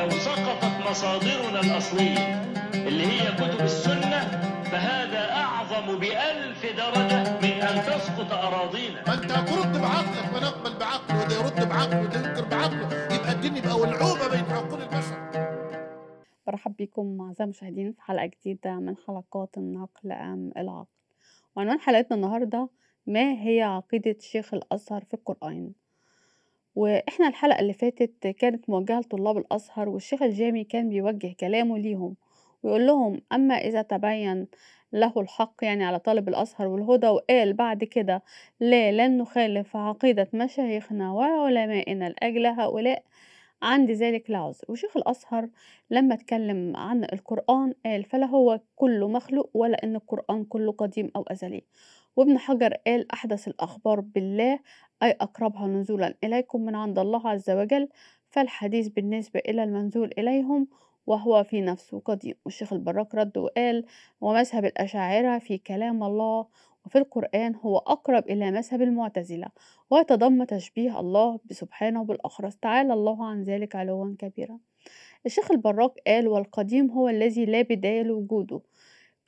لو سقطت مصادرنا الأصلية اللي هي كتب السنة فهذا أعظم بألف درجة من أن تسقط أراضينا فأنت أنت ترد بعقلك ونقبل بعقله وده يرد بعقله وده ينكر بعقله يبقى الدين يبقى ولعوبة بين عقول البشر مرحبا بكم أعزائي المشاهدين في حلقة جديدة من حلقات النقل أم العقل وعنوان حلقتنا النهاردة ما هي عقيدة شيخ الأزهر في القرآن وإحنا الحلقة اللي فاتت كانت موجهة لطلاب الأزهر والشيخ الجامي كان بيوجه كلامه ليهم ويقول لهم أما إذا تبين له الحق يعني على طالب الأزهر والهدى وقال بعد كده لا لن نخالف عقيدة مشايخنا وعلمائنا لأجل هؤلاء عند ذلك لا عذر وشيخ الأزهر لما اتكلم عن القرآن قال فلا هو كله مخلوق ولا إن القرآن كله قديم أو أزلي وابن حجر قال أحدث الأخبار بالله أي أقربها نزولا إليكم من عند الله عز وجل فالحديث بالنسبة إلى المنزول إليهم وهو في نفسه قديم والشيخ البراك رد وقال ومذهب الأشاعرة في كلام الله وفي القرآن هو أقرب إلى مذهب المعتزلة ويتضم تشبيه الله سبحانه بالأخرس تعالى الله عن ذلك علوا كبيرا الشيخ البراك قال والقديم هو الذي لا بداية لوجوده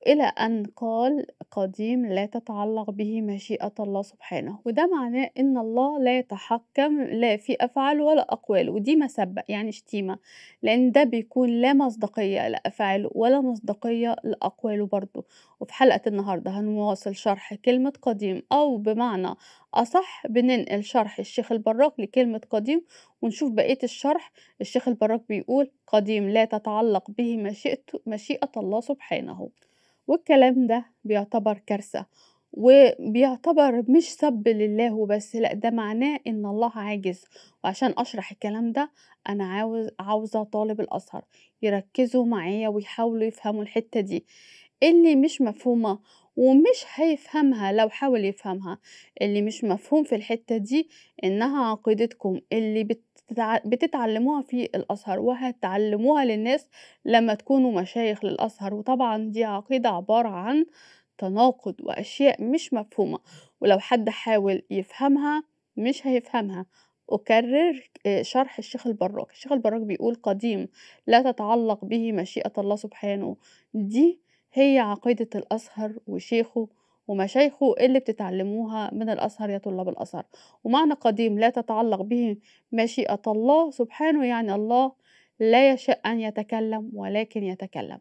إلى أن قال قديم لا تتعلق به مشيئة الله سبحانه وده معناه إن الله لا يتحكم لا في أفعاله ولا أقواله ودي مسبة يعني شتيمة لأن ده بيكون لا مصداقية لأفعاله ولا مصداقية لأقواله برضه وفي حلقة النهاردة هنواصل شرح كلمة قديم أو بمعنى أصح بننقل شرح الشيخ البراك لكلمة قديم ونشوف بقية الشرح الشيخ البراك بيقول قديم لا تتعلق به مشيئة الله سبحانه والكلام ده بيعتبر كارثة وبيعتبر مش سب لله وبس لا ده معناه ان الله عاجز وعشان اشرح الكلام ده انا عاوز عاوزه طالب الازهر يركزوا معايا ويحاولوا يفهموا الحته دي اللي مش مفهومه ومش هيفهمها لو حاول يفهمها اللي مش مفهوم في الحته دي انها عقيدتكم اللي بت بتتعلموها في الأزهر وهتعلموها للناس لما تكونوا مشايخ للأزهر وطبعا دي عقيدة عبارة عن تناقض وأشياء مش مفهومة ولو حد حاول يفهمها مش هيفهمها أكرر شرح الشيخ البراك الشيخ البراك بيقول قديم لا تتعلق به مشيئة الله سبحانه دي هي عقيدة الأزهر وشيخه ومشايخه اللي بتتعلموها من الأزهر يا طلاب الأزهر ومعنى قديم لا تتعلق به مشيئة الله سبحانه يعني الله لا يشاء أن يتكلم ولكن يتكلم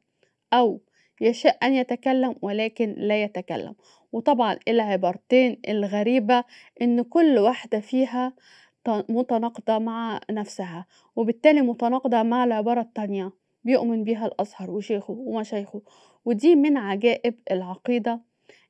أو يشاء أن يتكلم ولكن لا يتكلم وطبعا العبارتين الغريبة إن كل واحدة فيها متناقضة مع نفسها وبالتالي متناقضة مع العبارة التانية بيؤمن بها الأزهر وشيخه ومشايخه ودي من عجائب العقيدة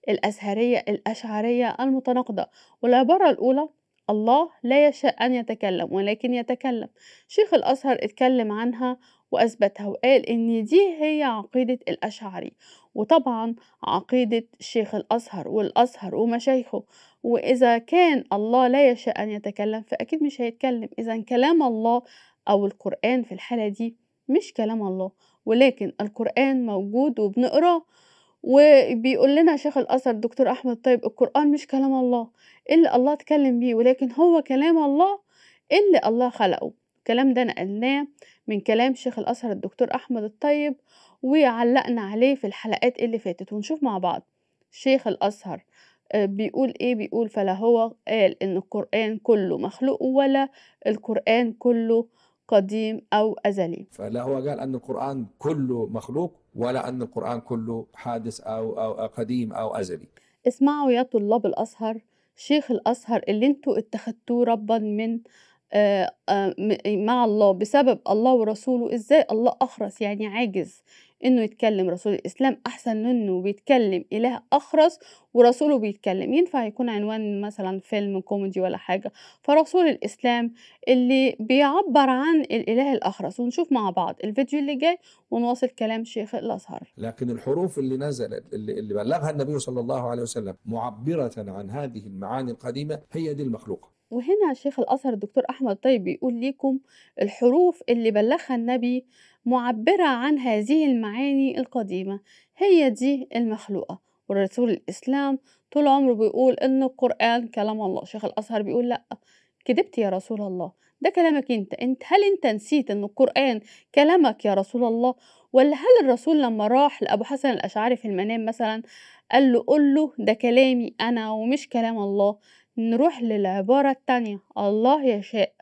الأزهرية الأشعرية المتناقضة والعبارة الأولى الله لا يشاء أن يتكلم ولكن يتكلم شيخ الأزهر اتكلم عنها وأثبتها وقال إن دي هي عقيدة الأشعري وطبعا عقيدة شيخ الأزهر والأزهر ومشايخه وإذا كان الله لا يشاء أن يتكلم فأكيد مش هيتكلم إذا كلام الله أو القرآن في الحالة دي مش كلام الله ولكن القرآن موجود وبنقراه وبيقول لنا شيخ الأزهر الدكتور أحمد طيب القرآن مش كلام الله إيه اللي الله اتكلم بيه ولكن هو كلام الله إيه اللي الله خلقه الكلام ده نقلناه من كلام شيخ الأزهر الدكتور أحمد الطيب وعلقنا عليه في الحلقات اللي فاتت ونشوف مع بعض شيخ الأزهر آه، بيقول ايه بيقول فلا هو قال ان القرآن كله مخلوق ولا القرآن كله قديم أو أزلي فلا هو قال أن القرآن كله مخلوق ولا أن القرآن كله حادث أو, أو قديم أو أزلي اسمعوا يا طلاب الأزهر شيخ الأزهر اللي انتوا اتخذتوه ربا من آه، آه، مع الله بسبب الله ورسوله ازاي الله اخرس يعني عاجز انه يتكلم رسول الاسلام احسن انه بيتكلم اله اخرس ورسوله بيتكلم ينفع يكون عنوان مثلا فيلم كوميدي ولا حاجه فرسول الاسلام اللي بيعبر عن الاله الاخرس ونشوف مع بعض الفيديو اللي جاي ونواصل كلام شيخ الازهر لكن الحروف اللي نزلت اللي, اللي بلغها النبي صلى الله عليه وسلم معبره عن هذه المعاني القديمه هي دي المخلوقه وهنا شيخ الأزهر الدكتور أحمد طيب بيقول ليكم الحروف اللي بلغها النبي معبرة عن هذه المعاني القديمة هي دي المخلوقة والرسول الإسلام طول عمره بيقول إن القرآن كلام الله شيخ الأزهر بيقول لأ كدبت يا رسول الله ده كلامك انت انت هل انت نسيت ان القرآن كلامك يا رسول الله ولا هل الرسول لما راح لأبو حسن الأشعري في المنام مثلا قال له قل له ده كلامي أنا ومش كلام الله نروح للعبارة التانية الله يشاء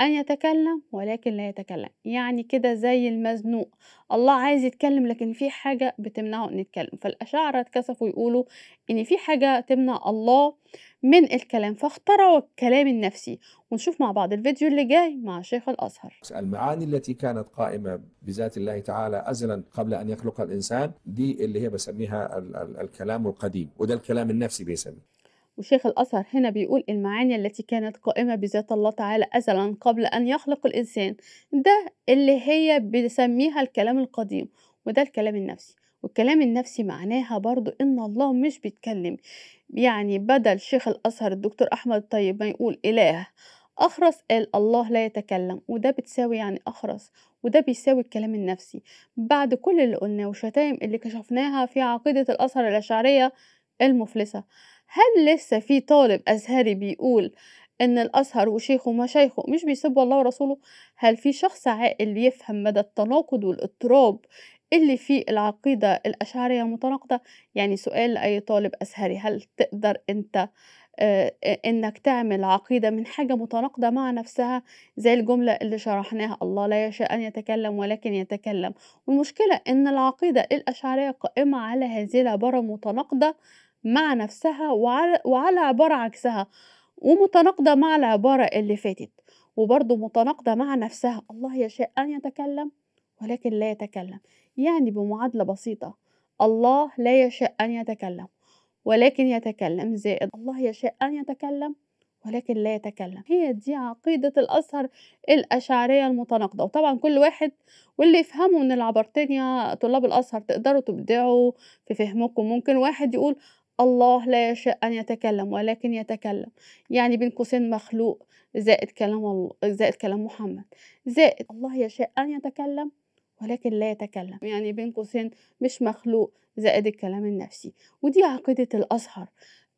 أن يتكلم ولكن لا يتكلم يعني كده زي المزنوق الله عايز يتكلم لكن في حاجة بتمنعه أن يتكلم فالأشاعرة اتكسفوا يقولوا أن في حاجة تمنع الله من الكلام فاخترعوا الكلام النفسي ونشوف مع بعض الفيديو اللي جاي مع شيخ الأزهر المعاني التي كانت قائمة بذات الله تعالى أزلا قبل أن يخلق الإنسان دي اللي هي بسميها ال ال الكلام القديم وده الكلام النفسي بيسميه وشيخ الأزهر هنا بيقول المعاني التي كانت قائمة بذات الله تعالى أزلا قبل أن يخلق الإنسان ده اللي هي بنسميها الكلام القديم وده الكلام النفسي والكلام النفسي معناها برضو ان الله مش بيتكلم يعني بدل شيخ الازهر الدكتور احمد الطيب ما يقول اله اخرس قال الله لا يتكلم وده بتساوي يعني اخرس وده بيساوي الكلام النفسي بعد كل اللي قلناه وشتائم اللي كشفناها في عقيده الازهر الاشعريه المفلسة هل لسه في طالب أزهري بيقول إن الأزهر وشيخه ومشايخه مش بيسبوا الله ورسوله؟ هل في شخص عاقل يفهم مدى التناقض والاضطراب اللي في العقيدة الأشعرية المتناقضة؟ يعني سؤال لأي طالب أزهري هل تقدر أنت آه، آه، انك تعمل عقيده من حاجه متناقضه مع نفسها زي الجمله اللي شرحناها الله لا يشاء ان يتكلم ولكن يتكلم والمشكله ان العقيده الاشعريه قائمه على هذه العباره المتناقضه مع نفسها وعلى عبارة عكسها ومتناقضة مع العبارة اللي فاتت وبرضه متناقضة مع نفسها الله يشاء أن يتكلم ولكن لا يتكلم يعني بمعادلة بسيطة الله لا يشاء أن يتكلم ولكن يتكلم زائد الله يشاء أن يتكلم ولكن لا يتكلم هي دي عقيدة الأزهر الأشعرية المتناقضة وطبعا كل واحد واللي يفهمه من العبرتين يا طلاب الأزهر تقدروا تبدعوا في فهمكم ممكن واحد يقول الله لا يشاء أن يتكلم ولكن يتكلم يعني بين قوسين مخلوق زائد كلام الله زائد كلام محمد زائد الله يشاء أن يتكلم ولكن لا يتكلم يعني بين قوسين مش مخلوق زائد الكلام النفسي ودي عقيدة الأزهر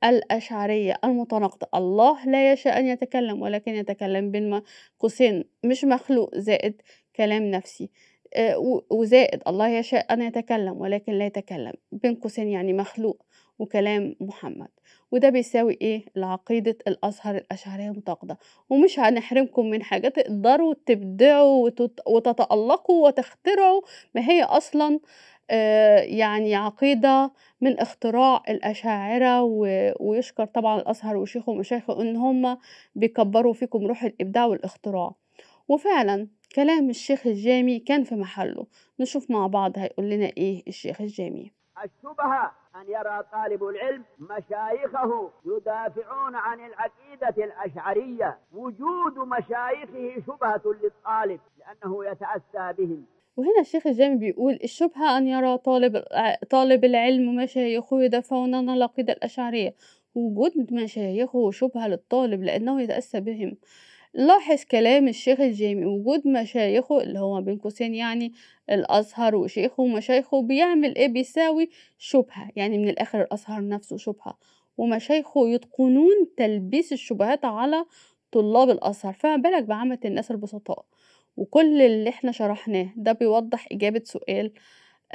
الأشعرية المتناقضة الله لا يشاء أن يتكلم ولكن يتكلم بين قوسين مش مخلوق زائد كلام نفسي آه، وزائد الله يشاء أن يتكلم ولكن لا يتكلم بين قوسين يعني مخلوق وكلام محمد وده بيساوي ايه العقيدة الأزهر الأشعرية المتقدة ومش هنحرمكم من حاجة تقدروا تبدعوا وتتألقوا وتخترعوا ما هي أصلا آه، يعني عقيدة من اختراع الأشاعرة ويشكر طبعا الأزهر وشيخه ومشايخه إن هم بيكبروا فيكم روح الإبداع والاختراع وفعلا كلام الشيخ الجامي كان في محله نشوف مع بعض هيقول لنا ايه الشيخ الجامي الشبهة أن يرى طالب العلم مشايخه يدافعون عن العقيدة الأشعرية وجود مشايخه شبهة للطالب لأنه يتأسى بهم وهنا الشيخ الجامي بيقول الشبهة أن يرى طالب طالب العلم ومشايخه يدافعون عن العقيدة الأشعرية وجود مشايخه شبهة للطالب لأنه يتأسى بهم لاحظ كلام الشيخ الجامي وجود مشايخه اللي هو بين قوسين يعني الأزهر وشيخه ومشايخه بيعمل إيه بيساوي شبهة يعني من الآخر الأزهر نفسه شبهة ومشايخه يتقنون تلبيس الشبهات على طلاب الأزهر فما بالك بعامة الناس البسطاء وكل اللي احنا شرحناه ده بيوضح إجابة سؤال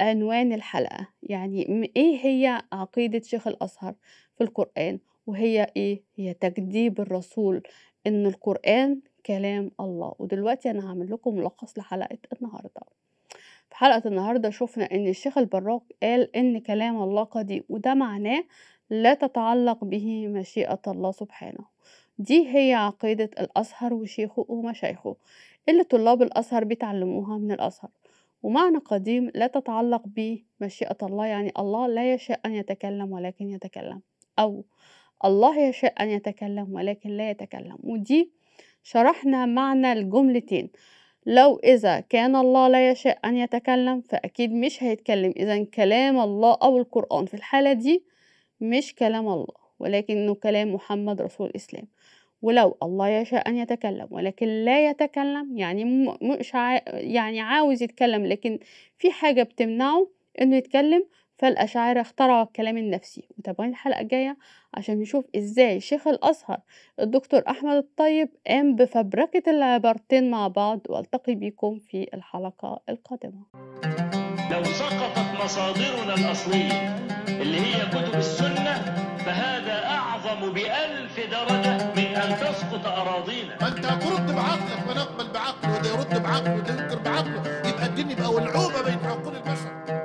عنوان الحلقة يعني إيه هي عقيدة شيخ الأزهر في القرآن وهي إيه؟ هي تكذيب الرسول ان القرآن كلام الله ودلوقتي انا هعمل لكم ملخص لحلقة النهاردة في حلقة النهاردة شفنا ان الشيخ البراق قال ان كلام الله قديم وده معناه لا تتعلق به مشيئة الله سبحانه دي هي عقيدة الأزهر وشيخه ومشايخه اللي طلاب الأزهر بيتعلموها من الأزهر ومعنى قديم لا تتعلق به مشيئة الله يعني الله لا يشاء أن يتكلم ولكن يتكلم أو الله يشاء أن يتكلم ولكن لا يتكلم ودي شرحنا معنى الجملتين لو إذا كان الله لا يشاء أن يتكلم فأكيد مش هيتكلم إذا كلام الله أو القرآن في الحالة دي مش كلام الله ولكنه كلام محمد رسول الإسلام ولو الله يشاء أن يتكلم ولكن لا يتكلم يعني مش يعني عاوز يتكلم لكن في حاجة بتمنعه إنه يتكلم فالأشاعرة اخترعوا الكلام النفسي وتابعين الحلقة الجاية عشان نشوف ازاي شيخ الأزهر الدكتور أحمد الطيب قام بفبركة العبارتين مع بعض والتقي بكم في الحلقة القادمة لو سقطت مصادرنا الأصلية اللي هي كتب السنة فهذا أعظم بألف درجة من أن تسقط أراضينا ما أنت هترد بعقلك ونقبل بعقله وده يرد بعقله وده ينكر بعقله يبقى الدين يبقى ولعوبة بين عقول البشر